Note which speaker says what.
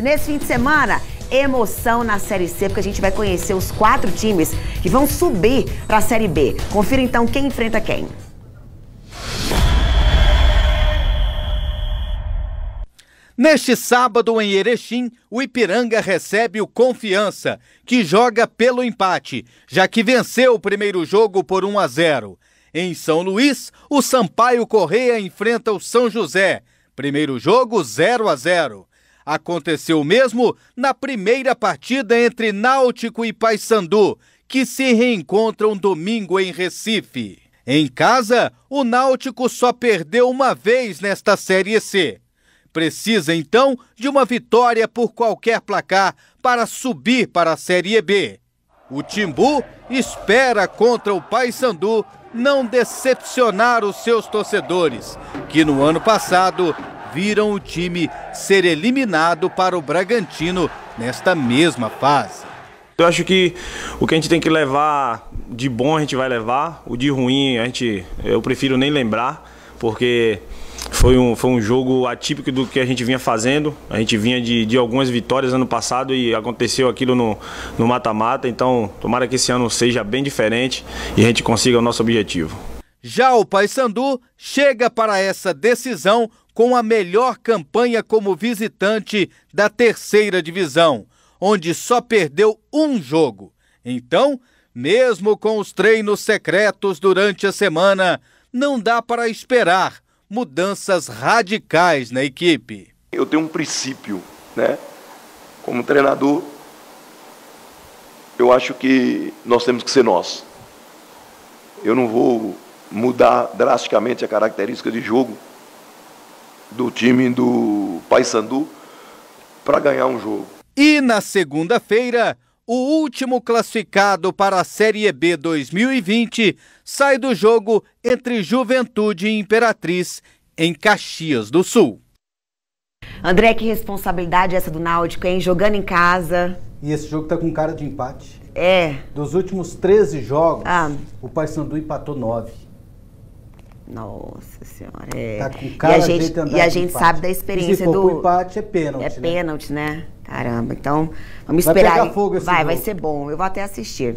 Speaker 1: Nesse fim de semana, emoção na Série C, porque a gente vai conhecer os quatro times que vão subir para a Série B. Confira então quem enfrenta quem.
Speaker 2: Neste sábado, em Erechim, o Ipiranga recebe o Confiança, que joga pelo empate, já que venceu o primeiro jogo por 1 a 0. Em São Luís, o Sampaio Correia enfrenta o São José. Primeiro jogo 0 a 0. Aconteceu o mesmo na primeira partida entre Náutico e Paysandu, que se reencontram domingo em Recife. Em casa, o Náutico só perdeu uma vez nesta Série C. Precisa então de uma vitória por qualquer placar para subir para a Série B. O Timbu espera contra o Paysandu não decepcionar os seus torcedores, que no ano passado viram o time ser eliminado para o
Speaker 3: Bragantino nesta mesma fase. Eu acho que o que a gente tem que levar de bom a gente vai levar, o de ruim a gente eu prefiro nem lembrar, porque foi um, foi um jogo atípico do que a gente vinha fazendo. A gente vinha de, de algumas vitórias ano passado e aconteceu aquilo no mata-mata. Então, tomara que esse ano seja bem diferente e a gente consiga o nosso objetivo. Já o Paysandu chega
Speaker 2: para essa decisão com a melhor campanha como visitante da terceira divisão, onde só perdeu um jogo. Então, mesmo com os treinos secretos durante a semana, não dá para esperar mudanças radicais na equipe. Eu tenho um princípio, né? Como treinador, eu acho que nós temos que ser nós. Eu não vou mudar drasticamente a característica de jogo do time do Paysandu para ganhar um jogo. E na segunda-feira, o último classificado para a Série B 2020 sai do jogo entre Juventude e Imperatriz em Caxias do Sul.
Speaker 1: André, que responsabilidade essa do Náutico, hein? Jogando em casa.
Speaker 2: E esse jogo tá com cara de
Speaker 1: empate. É. Dos últimos
Speaker 2: 13 jogos, ah. o Paysandu empatou 9.
Speaker 1: Nossa senhora, é. Tá com cara e a gente, e a gente sabe da experiência e se for do. empate é pênalti. É né? pênalti, né? Caramba. Então, vamos vai esperar. Pegar fogo esse vai, jogo. vai ser bom. Eu vou até assistir.